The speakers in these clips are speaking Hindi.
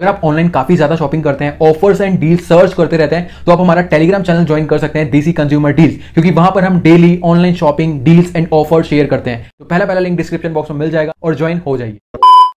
अगर आप ऑनलाइन काफी ज्यादा शॉपिंग करते हैं ऑफर्स एंड डील सर्च करते रहते हैं तो आप हमारा टेलीग्राम चैनल ज्वाइन कर सकते हैं देसी कंज्यूमर डील्स क्योंकि वहां पर हम daily online shopping deals and offer share करते हैं तो पहला पहला लिंक डिस्क्रिप्शन बॉक्स में मिल जाएगा और ज्वाइन हो जाइए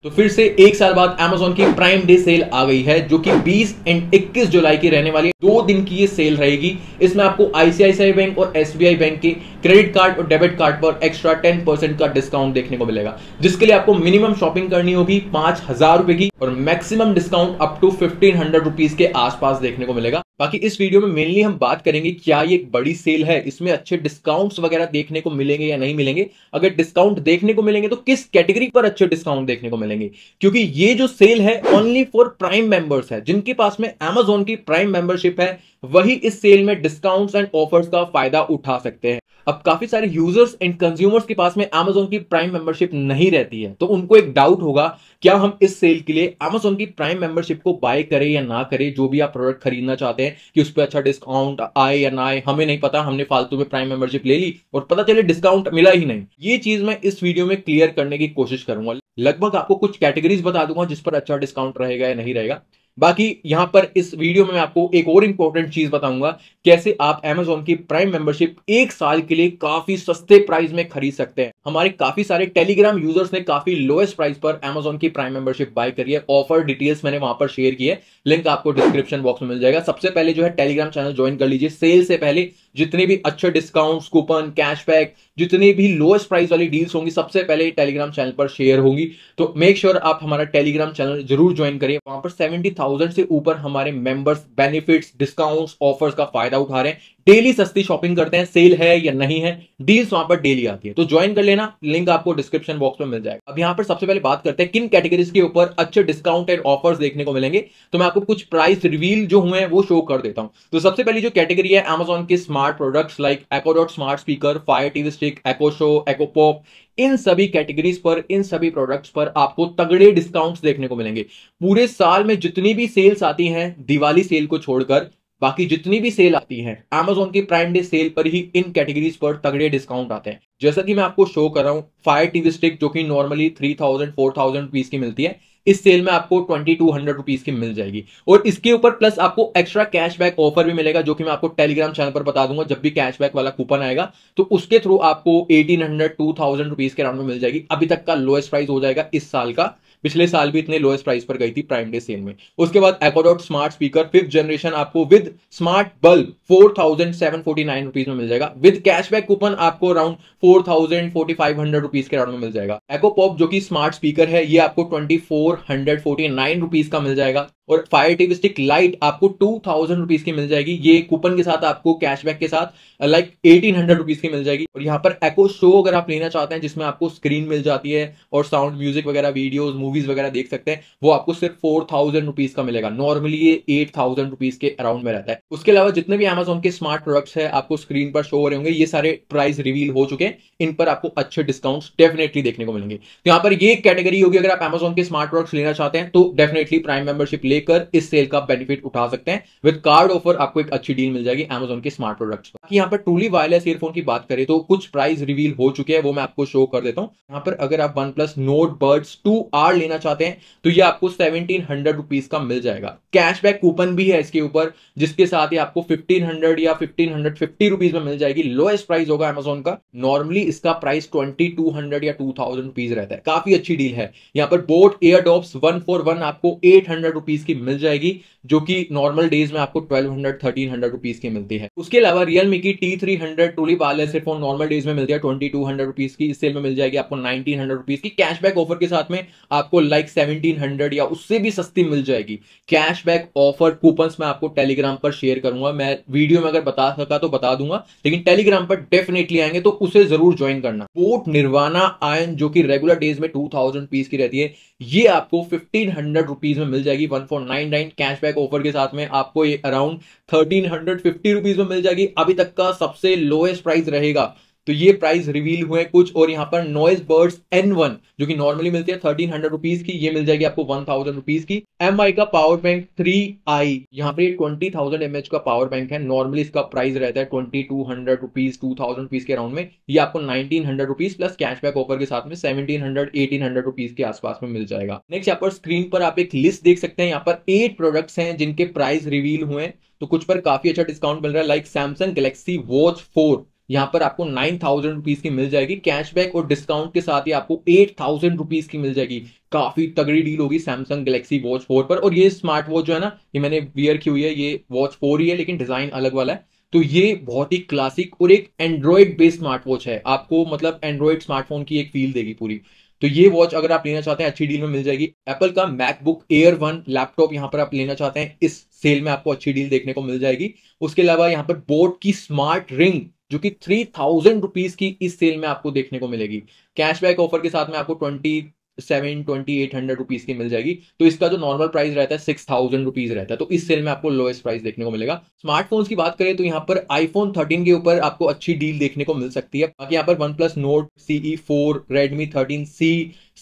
तो फिर से एक साल बाद एमेजोन की प्राइम डे सेल आ गई है जो कि 20 एंड 21 जुलाई की रहने वाली है दो दिन की ये सेल रहेगी इसमें आपको आईसीआईसीआई बैंक और एसबीआई बैंक के क्रेडिट कार्ड और डेबिट कार्ड पर एक्स्ट्रा 10 परसेंट का डिस्काउंट देखने को मिलेगा जिसके लिए आपको मिनिमम शॉपिंग करनी होगी पांच हजार रुपए की और maximum discount up to fifteen hundred rupees के आसपास देखने को मिलेगा बाकी इस वीडियो में मेनली हम बात करेंगे क्या ये एक बड़ी सेल है इसमें अच्छे डिस्काउंट्स वगैरह देखने को मिलेंगे या नहीं मिलेंगे अगर डिस्काउंट देखने को मिलेंगे तो किस कैटेगरी पर अच्छे डिस्काउंट देखने को मिलेंगे क्योंकि ये जो सेल है ओनली फॉर प्राइम मेंबर्स है जिनके पास में एमेजोन की प्राइम मेंबरशिप है वही इस सेल में डिस्काउंट्स एंड ऑफर्स का फायदा उठा सकते हैं अब काफी सारे यूजर्स एंड कंज्यूमर्स के पास में अमेजोन की प्राइम मेंबरशिप नहीं रहती है तो उनको एक डाउट होगा क्या हम इस सेल के लिए अमेजोन की प्राइम मेंबरशिप को बाय करें या ना करें जो भी आप प्रोडक्ट खरीदना चाहते हैं कि उस पर अच्छा डिस्काउंट आए या ना आए हमें नहीं पता हमने फालतू में प्राइम मेंबरशिप ले ली और पता चले डिस्काउंट मिला ही नहीं ये चीज मैं इस वीडियो में क्लियर करने की कोशिश करूंगा लगभग आपको कुछ कैटेगरीज बता दूंगा जिस पर अच्छा डिस्काउंट रहेगा या नहीं रहेगा बाकी यहां पर इस वीडियो में मैं आपको एक और इंपॉर्टेंट चीज बताऊंगा कैसे आप एमेजॉन की प्राइम मेंबरशिप एक साल के लिए काफी सस्ते प्राइस में खरीद सकते हैं हमारे काफी सारे टेलीग्राम यूजर्स ने काफी लोएस्ट प्राइस पर एमेजॉन की प्राइम मेंबरशिप बाय करी है ऑफर डिटेल्स मैंने वहां पर शेयर की है लिंक आपको डिस्क्रिप्शन बॉक्स में मिल जाएगा सबसे पहले जो है टेलीग्राम चैनल ज्वाइन कर लीजिए सेल से पहले जितने भी अच्छे डिस्काउंट्स कूपन कैशबैक जितनी भी लोएस्ट प्राइस वाली डील्स होंगी सबसे पहले टेलीग्राम चैनल पर शेयर होंगी तो मेक श्योर sure आप हमारा टेलीग्राम चैनल जरूर ज्वाइन करिए वहां पर सेवेंटी थाउजेंड से ऊपर हमारे मेंबर्स बेनिफिट्स डिस्काउंट्स ऑफर्स का फायदा उठा रहे हैं डेली सस्ती शॉपिंग करते हैं सेल है या नहीं है डील्स वहां पर डेली आती है तो ज्वाइन कर लेना लिंक आपको डिस्क्रिप्शन बॉक्स में मिल जाएगा अब यहां पर सबसे पहले बात करते हैं किन कैटेगरीज के ऊपर अच्छे डिस्काउंट एंड ऑफर्स देखने को मिलेंगे तो मैं आपको कुछ प्राइस रिवील जो हुए हैं वो शो कर देता हूं तो सबसे पहली जो कैटेगरी है एमेजॉन के smart products like Echo Dot smart speaker Fire TV stick Echo Show Echo Pop इन सभी कैटेगरीज पर इन सभी प्रोडक्ट्स पर आपको तगड़े डिस्काउंट्स देखने को मिलेंगे पूरे साल में जितनी भी सेल्स आती हैं दिवाली सेल को छोड़कर बाकी जितनी भी सेल आती है एमेजोन की प्राइम डे सेल पर ही इन कैटेगरीज पर तगड़े डिस्काउंट आते हैं जैसा कि मैं आपको शो कर रहा हूँ फायर टीवी स्टिक जो कि normally three thousand four thousand rupees की मिलती है इस सेल में आपको ट्वेंटी टू हंड्रेड रुपीज की मिल जाएगी और इसके ऊपर प्लस आपको एक्स्ट्रा कैशबैक ऑफर भी मिलेगा जो कि मैं आपको टेलीग्राम चैनल पर बता दूंगा जब भी कैशबैक वाला कूपन आएगा तो उसके थ्रू आपको eighteen hundred two thousand rupees के राउंड में मिल जाएगी अभी तक का लोएस्ट प्राइस हो जाएगा इस साल का पिछले साल भी इतने लोएस्ट प्राइस पर गई थी प्राइम डे सेल में उसके बाद Echo Dot smart speaker fifth generation आपको with smart bulb four thousand seven forty nine rupees में मिल जाएगा विद कैशबैक कूपन आपको around four thousand forty five hundred rupees के अराउंड में मिल जाएगा एको पॉप जो कि स्मार्ट स्पीकर है ये आपको twenty four hundred forty nine rupees का मिल जाएगा और फायर टीवी स्टिक लाइट आपको टू थाउजेंड रुपीज की मिल जाएगी ये कूपन के साथ आपको कैशबैक के साथ लाइक एटीन हंड्रेड रुपीज की मिल जाएगी और यहाँ पर एको शो अगर आप लेना चाहते हैं जिसमें आपको स्क्रीन मिल जाती है और साउंड म्यूजिक वगैरह वीडियो मूवीज वगैरह देख सकते हैं वो आपको सिर्फ फोर थाउजेंड रुपीज का मिलेगा नॉर्मली ये एट थाउजेंड रुपीज के अराउंड में रहता है उसके अलावा जितने भी अमेजोन के स्मार्ट प्रोडक्ट्स है आपको स्क्रीन पर शो हो रहे होंगे ये सारे प्राइस रिवील हो चुके हैं इन पर आपको अच्छे डिस्काउंट डेफिनेटली देखने को मिलेंगे तो यहाँ पर ये कैटेगरी होगी अगर आप अमेजोन के स्मार्ट प्रोडक्ट्स लेना चाहते हैं तो डेफिनेटली प्राइम मेंबरशिप ले लेकर इस सेल का बेनिफिट उठा सकते हैं विद कार्ड ऑफर आपको एक अच्छी डील मिल जाएगी एमेजोन के स्मार्ट प्रोडक्ट्स पर यहाँ पर ट्रूली वायरलेस ईयरफोन की बात करें तो कुछ प्राइस रिवील हो चुके हैं वो मैं आपको शो कर देता हूँ यहाँ पर अगर आप OnePlus Nord Buds two R लेना चाहते हैं तो ये आपको सेवनटीन हंड्रेड रुपीज का मिल जाएगा कैशबैक कूपन भी है इसके ऊपर जिसके साथ ही आपको फिफ्टीन हंड्रेड या फिफ्टीन हंड्रेड फिफ्टी रुपीज में मिल जाएगी लोएस्ट प्राइस होगा एमेजोन का नॉर्मली इसका प्राइस ट्वेंटी टू हंड्रेड या टू थाउजेंड रुपीज रहता है काफी अच्छी डील है यहाँ पर boAt Airdopes one four one आपको एट हंड्रेड रुपीज की मिल जाएगी जो कि नॉर्मल डेज में आपको 1200, हंड्रेड थर्टीन हंड्रेड रुपीज की मिलती है उसके अलावा रियलमी की टी थ्री हंड्रेड टूलिप वाले फोन नॉर्मल डेज में मिलती है ट्वेंटी टू हंड्रेड रुपीज की इस सेल में मिल जाएगी आपको नाइनटीन हंड्रेड रुपीज की कैशबैक ऑफर के साथ में आपको लाइक सेवनटीन हंड्रेड या उससे भी सस्ती मिल जाएगी कैशबैक ऑफर कूपन मैं आपको टेलीग्राम पर शेयर करूंगा मैं वीडियो में अगर बता सका तो बता दूंगा लेकिन टेलीग्राम पर डेफिनेटली आएंगे तो उसे जरूर ज्वाइन करना बोट निर्वाणा आयन जो कि रेगुलर डेज में टू थाउजेंड पीस की रहती है ये आपको फिफ्टीन हंड्रेड रुपीज में मिल जाएगी one four nine nine cashback offer के साथ में आपको ये around thirteen hundred fifty rupees में मिल जाएगी अभी तक का सबसे लोएस्ट प्राइस रहेगा तो ये प्राइस रिवील हुए कुछ और यहाँ पर नॉइज बर्ड्स एन वन जो कि नॉर्मली मिलती है थर्टीन हंड्रेड रुपीज की ये मिल जाएगी आपको वन थाउजेंड रुपीज की एम आई का पावर बैंक थ्री आई यहाँ पर ट्वेंटी थाउजेंड एम एच का पावर बैंक है नॉर्मली इसका प्राइस रहता है twenty two hundred rupees two thousand rupees के अराउंड में ये आपको nineteen hundred rupees plus cashback offer के साथ में seventeen hundred eighteen hundred rupees के आसपास में मिल जाएगा नेक्स्ट यहाँ पर स्क्रीन पर आप एक लिस्ट देख सकते हैं यहाँ पर एट प्रोडक्ट्स हैं जिनके प्राइस रिवील हुए तो कुछ पर काफी अच्छा डिस्काउंट मिल रहा है like Samsung Galaxy watch four यहाँ पर आपको नाइन थाउजेंड रुपीज की मिल जाएगी कैशबैक और डिस्काउंट के साथ ही आपको एट थाउजेंड रुपीज की मिल जाएगी काफी तगड़ी डील होगी सैमसंग गैलेक्सी वॉच फोर पर और ये स्मार्ट वॉच जो है ना ये मैंने वियर की हुई है ये वॉच फोर ही है लेकिन डिजाइन अलग वाला है तो ये बहुत ही क्लासिक और एक एंड्रॉयड बेस्ड स्मार्ट वॉच है आपको मतलब एंड्रॉयड स्मार्टफोन की एक फील देगी पूरी तो ये वॉच अगर आप लेना चाहते हैं अच्छी डील में मिल जाएगी एप्पल का मैकबुक एयर वन लैपटॉप यहाँ पर आप लेना चाहते हैं इस सेल में आपको अच्छी डील देखने को मिल जाएगी उसके अलावा यहाँ पर बोट की स्मार्ट रिंग जो कि थ्री थाउजेंड रुपीज की इस सेल में आपको देखने को मिलेगी कैशबैक ऑफर के साथ में आपको twenty seven twenty eight hundred rupees की मिल जाएगी तो इसका जो नॉर्मल प्राइस रहता है सिक्स थाउजेंड रुपीज रहता है तो इस सेल में आपको लोएस्ट प्राइस देखने को मिलेगा स्मार्टफोन की बात करें तो यहाँ पर आईफोन थर्टीन के ऊपर आपको अच्छी डील देखने को मिल सकती है बाकी यहाँ पर OnePlus Nord CE four Redmi thirteen C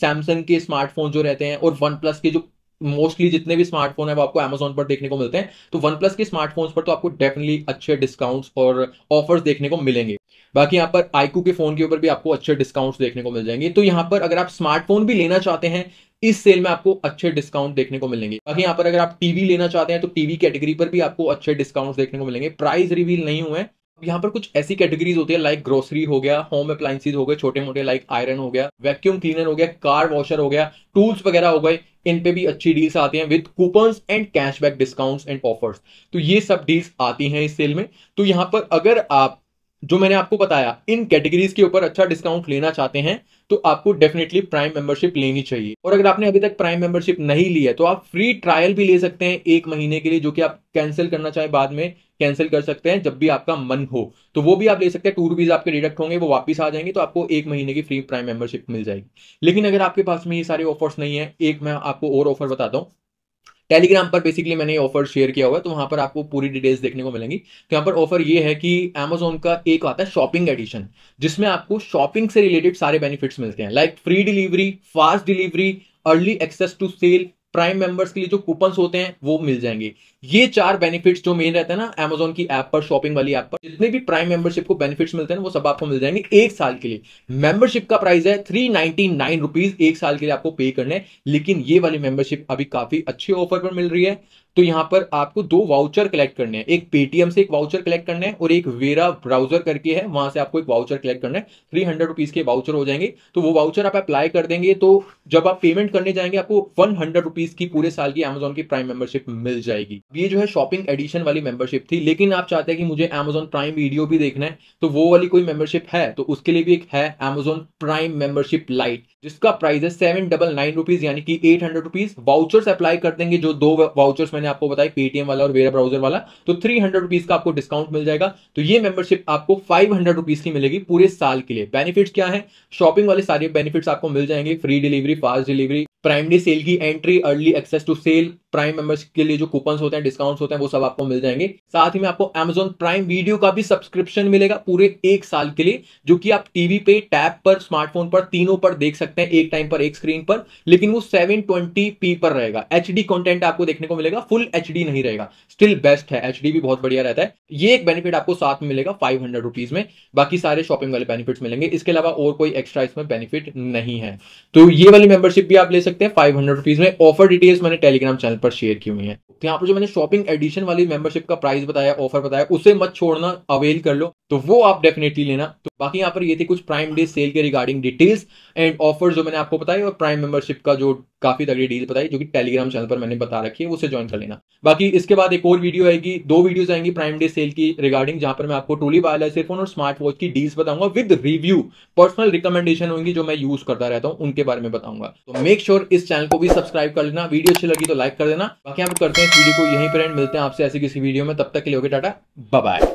Samsung के स्मार्टफोन जो रहते हैं और वन प्लस के जो मोस्टली जितने भी स्मार्टफोन है वो आपको एमेजोन पर देखने को मिलते हैं तो वन प्लस के स्मार्टफोन्स पर तो आपको डेफिनेटली अच्छे डिस्काउंट्स और ऑफर्स देखने को मिलेंगे बाकी यहाँ पर आईकू के फोन के ऊपर भी आपको अच्छे डिस्काउंट्स देखने को मिल जाएंगे तो यहाँ पर अगर आप स्मार्टफोन भी लेना चाहते हैं इस सेल में आपको अच्छे डिस्काउंट देखने को मिलेंगे बाकी यहाँ पर अगर आप टीवी लेना चाहते हैं तो टीवी कैटेगरी पर भी आपको अच्छे डिस्काउंट देखने को मिलेंगे प्राइस रिवील नहीं हुए यहाँ पर कुछ ऐसी कैटेगरीज होती है लाइक ग्रोसरी हो गया होम अप्लाइंसेज हो गए छोटे मोटे लाइक आयरन हो गया वैक्यूम क्लीनर हो गया कार वॉशर हो गया टूल्स वगैरह हो गए इन पे भी अच्छी डील्स आती हैं with coupon and cashback discounts and offers तो ये सब डील्स आती हैं इस सेल में तो यहाँ पर अगर आप जो मैंने आपको बताया इन कैटेगरीज के ऊपर अच्छा डिस्काउंट लेना चाहते हैं तो आपको डेफिनेटली प्राइम मेंबरशिप लेनी चाहिए और अगर आपने अभी तक प्राइम मेंबरशिप नहीं ली है तो आप फ्री ट्रायल भी ले सकते हैं एक महीने के लिए जो कि आप कैंसिल करना चाहे बाद में कैंसिल कर सकते हैं जब भी आपका मन हो तो वो भी आप ले सकते हैं टू रुपीज आपके डिडक्ट होंगे वो वापस आ जाएंगे तो आपको एक महीने की फ्री प्राइम मेंबरशिप मिल जाएगी लेकिन अगर आपके पास में ये सारे ऑफर्स नहीं है एक मैं आपको और ऑफर बताता हूँ टेलीग्राम पर बेसिकली मैंने ये ऑफर शेयर किया हुआ है तो वहां पर आपको पूरी डिटेल्स देखने को मिलेंगी तो यहाँ पर ऑफर ये है कि अमेजोन का एक आता है शॉपिंग एडिशन जिसमें आपको शॉपिंग से रिलेटेड सारे बेनिफिट्स मिलते हैं like free delivery fast delivery early access to sale prime members के लिए जो कूपन होते हैं वो मिल जाएंगे ये चार बेनिफिट्स जो मेन रहता है ना अमेजोन की ऐप पर शॉपिंग वाली ऐप पर जितने भी प्राइम मेंबरशिप को बेनिफिट्स मिलते हैं वो सब आपको मिल जाएंगे एक साल के लिए मेंबरशिप का प्राइस है थ्री नाइनटी नाइन रुपीज एक साल के लिए आपको पे करने लेकिन ये वाली मेंबरशिप अभी काफी अच्छे ऑफर पर मिल रही है तो यहां पर आपको दो वाउचर कलेक्ट करने हैं एक पेटीएम से एक वाउचर कलेक्ट करने हैं और एक वेरा ब्राउजर करके है वहां से आपको एक वाउचर कलेक्ट करना है थ्री हंड्रेड रुपीज के वाउचर हो जाएंगे तो वो वाउचर आप अप्लाई कर देंगे तो जब आप पेमेंट करने जाएंगे आपको वन हंड्रेड रुपीज की पूरे साल की अमेजोन की प्राइम मेंबरशिप मिल जाएगी ये जो है शॉपिंग एडिशन वाली मेंबरशिप थी लेकिन आप चाहते हैं कि मुझे एमेजोन प्राइम वीडियो भी देखना है तो वो वाली कोई मेंबरशिप है तो उसके लिए भी एक है एमेजोन प्राइम मेंबरशिप लाइट जिसका प्राइस है सेवन डबल नाइन रुपीज यानी कि eight hundred rupees vouchers apply कर देंगे जो दो वाउचर्स मैंने मैंने आपको बताया पेटीएम वाला और वेरा ब्राउजर वाला तो थ्री हंड्रेड रुपीज का आपको डिस्काउंट मिल जाएगा तो ये मेंबरशिप आपको फाइव हंड्रेड रुपीज की मिलेगी पूरे साल के लिए बेनिफिट्स क्या है शॉपिंग वाले सारे बेनिफिट्स आपको मिल जाएंगे free delivery fast delivery prime day sale की entry early access to sale prime members के लिए जो कूपन होते हैं डिस्काउंट्स होते हैं वो सब आपको मिल जाएंगे साथ ही में आपको एमेजॉन प्राइम वीडियो का भी सब्सक्रिप्शन मिलेगा पूरे एक साल के लिए जो कि आप टीवी पे टैब पर स्मार्टफोन पर तीनों पर देख सकते हैं एक टाइम पर एक स्क्रीन पर लेकिन वो सेवन पर रहेगा एच डी आपको देखने को मिलेगा फुल एच नहीं रहेगा स्टिल बेस्ट है एच भी बहुत बढ़िया रहता है ये एक बेनिफिट आपको साथ में मिलेगा फाइव हंड्रेड में बाकी सारे शॉपिंग वाले बेनिफिट मिलेंगे इसके अलावा और कोई एक्स्ट्रा इसमें बेनिफिट नहीं है तो ये वाली मेंबरशिप भी आप ले सकते सकते हैं फाइव हंड्रेड रुपीज में ऑफर डिटेल्स मैंने टेलीग्राम चैनल पर शेयर की हुई है तो यहाँ पर जो मैंने शॉपिंग एडिशन वाली मेंबरशिप का प्राइस बताया ऑफर बताया उसे मत छोड़ना अवेल कर लो तो वो आप डेफिनेटली लेना तो बाकी यहाँ पर ये थी कुछ प्राइम डे सेल के रिगार्डिंग डिटेल्स एंड ऑफर जो मैंने आपको बताई और प्राइम मेंबरशिप का जो काफी तगड़ी डील बताई जो कि टेलीग्राम चैनल पर मैंने बता रखी है उसे ज्वाइन कर लेना बाकी इसके बाद एक और वीडियो आएगी दो वीडियोस आएंगी प्राइम डे सेल की रिगार्डिंग जहां पर मैं आपको टोली वाला फोन और स्मार्ट वॉच की डील्स बताऊंगा विद रिव्यू पर्सनल रिकमेंडेशन होंगी जो मैं यूज करता रहता हूँ उनके बारे में बताऊंगा तो मेक श्योर sure इस चैनल को भी सब्सक्राइब कर लेना वीडियो अच्छी लगी तो लाइक कर देना बाकी आप करते हैं इस वीडियो को यहीं पर एंड मिलते हैं आपसे ऐसी किसी वीडियो में तब तक के लिए होगी टाटा बाय